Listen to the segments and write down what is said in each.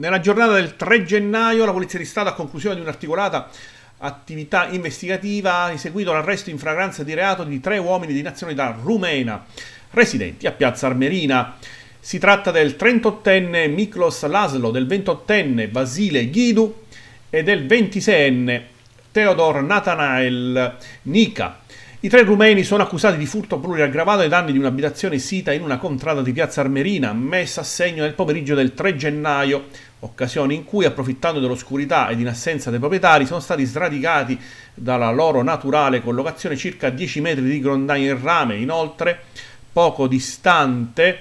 Nella giornata del 3 gennaio la Polizia di Stato, a conclusione di un'articolata attività investigativa, ha eseguito l'arresto in fragranza di reato di tre uomini di nazionalità rumena residenti a Piazza Armerina. Si tratta del 38enne Miklos Laszlo, del 28enne Vasile Ghidu e del 26enne Teodor Nathanael Nika. I tre rumeni sono accusati di furto pluriaggravato ai danni di un'abitazione sita in una contrada di Piazza Armerina, messa a segno nel pomeriggio del 3 gennaio, occasione in cui, approfittando dell'oscurità ed in assenza dei proprietari, sono stati sradicati dalla loro naturale collocazione circa 10 metri di grondaia in rame. Inoltre, poco distante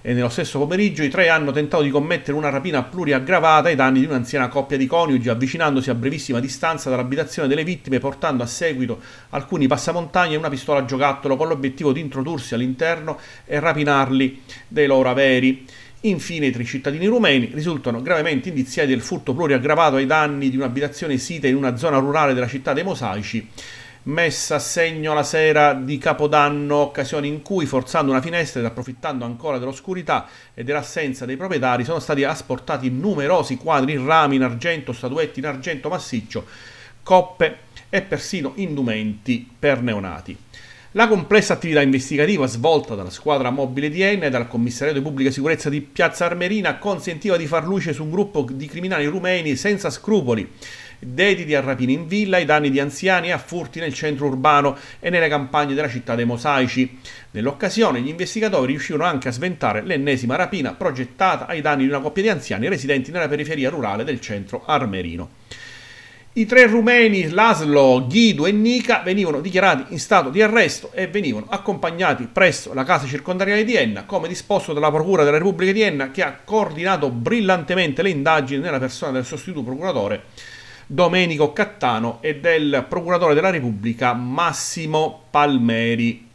e nello stesso pomeriggio i tre hanno tentato di commettere una rapina pluriaggravata ai danni di un'anziana coppia di coniugi, avvicinandosi a brevissima distanza dall'abitazione delle vittime, portando a seguito alcuni passamontagna e una pistola a giocattolo con l'obiettivo di introdursi all'interno e rapinarli dei loro averi. Infine, i tre cittadini rumeni risultano gravemente indiziati del furto pluriaggravato ai danni di un'abitazione sita in una zona rurale della città dei Mosaici messa a segno la sera di Capodanno, occasione in cui, forzando una finestra ed approfittando ancora dell'oscurità e dell'assenza dei proprietari, sono stati asportati numerosi quadri in rami, in argento, statuetti in argento massiccio, coppe e persino indumenti per neonati. La complessa attività investigativa svolta dalla squadra mobile di Enna e dal commissariato di pubblica sicurezza di Piazza Armerina consentiva di far luce su un gruppo di criminali rumeni senza scrupoli dediti a rapine in villa, ai danni di anziani e a furti nel centro urbano e nelle campagne della città dei mosaici. Nell'occasione gli investigatori riuscirono anche a sventare l'ennesima rapina progettata ai danni di una coppia di anziani residenti nella periferia rurale del centro armerino. I tre rumeni, Laszlo, Guido e Nica, venivano dichiarati in stato di arresto e venivano accompagnati presso la casa circondariale di Enna, come disposto dalla Procura della Repubblica di Enna, che ha coordinato brillantemente le indagini nella persona del sostituto procuratore Domenico Cattano e del procuratore della Repubblica Massimo Palmeri.